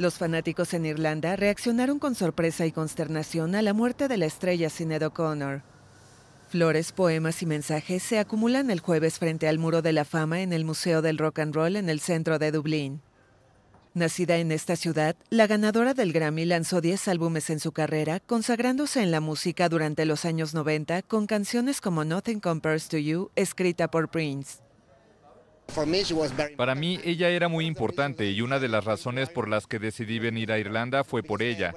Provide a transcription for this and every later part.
Los fanáticos en Irlanda reaccionaron con sorpresa y consternación a la muerte de la estrella Sinead O'Connor. Flores, poemas y mensajes se acumulan el jueves frente al Muro de la Fama en el Museo del Rock and Roll en el centro de Dublín. Nacida en esta ciudad, la ganadora del Grammy lanzó 10 álbumes en su carrera, consagrándose en la música durante los años 90 con canciones como Nothing Compares to You, escrita por Prince. Para mí ella era muy importante y una de las razones por las que decidí venir a Irlanda fue por ella.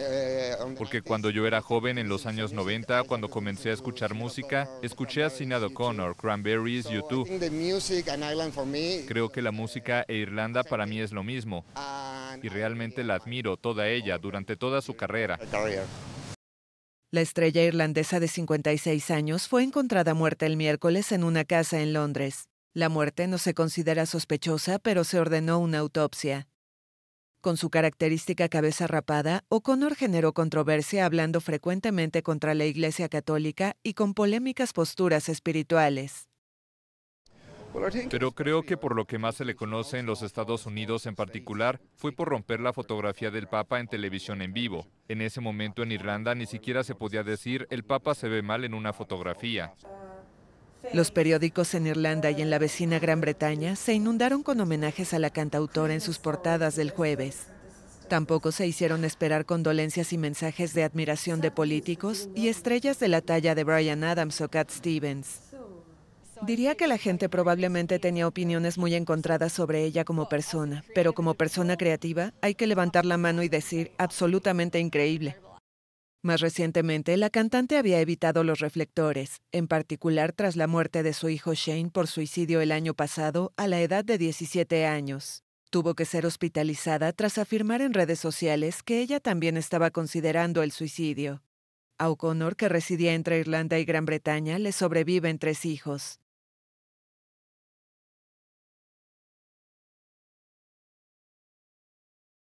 Eh, Porque cuando yo era joven en los años 90, cuando comencé a escuchar música, escuché a Sinead O'Connor, Cranberries, YouTube. Creo que la música e Irlanda para mí es lo mismo. Y realmente la admiro toda ella durante toda su carrera. La estrella irlandesa de 56 años fue encontrada muerta el miércoles en una casa en Londres. La muerte no se considera sospechosa, pero se ordenó una autopsia. Con su característica cabeza rapada, O'Connor generó controversia hablando frecuentemente contra la Iglesia Católica y con polémicas posturas espirituales. Pero creo que por lo que más se le conoce en los Estados Unidos en particular fue por romper la fotografía del Papa en televisión en vivo. En ese momento en Irlanda ni siquiera se podía decir el Papa se ve mal en una fotografía. Los periódicos en Irlanda y en la vecina Gran Bretaña se inundaron con homenajes a la cantautora en sus portadas del jueves. Tampoco se hicieron esperar condolencias y mensajes de admiración de políticos y estrellas de la talla de Brian Adams o Cat Stevens. Diría que la gente probablemente tenía opiniones muy encontradas sobre ella como persona, pero como persona creativa hay que levantar la mano y decir absolutamente increíble. Más recientemente, la cantante había evitado los reflectores, en particular tras la muerte de su hijo Shane por suicidio el año pasado a la edad de 17 años. Tuvo que ser hospitalizada tras afirmar en redes sociales que ella también estaba considerando el suicidio. A O'Connor, que residía entre Irlanda y Gran Bretaña, le sobreviven tres hijos.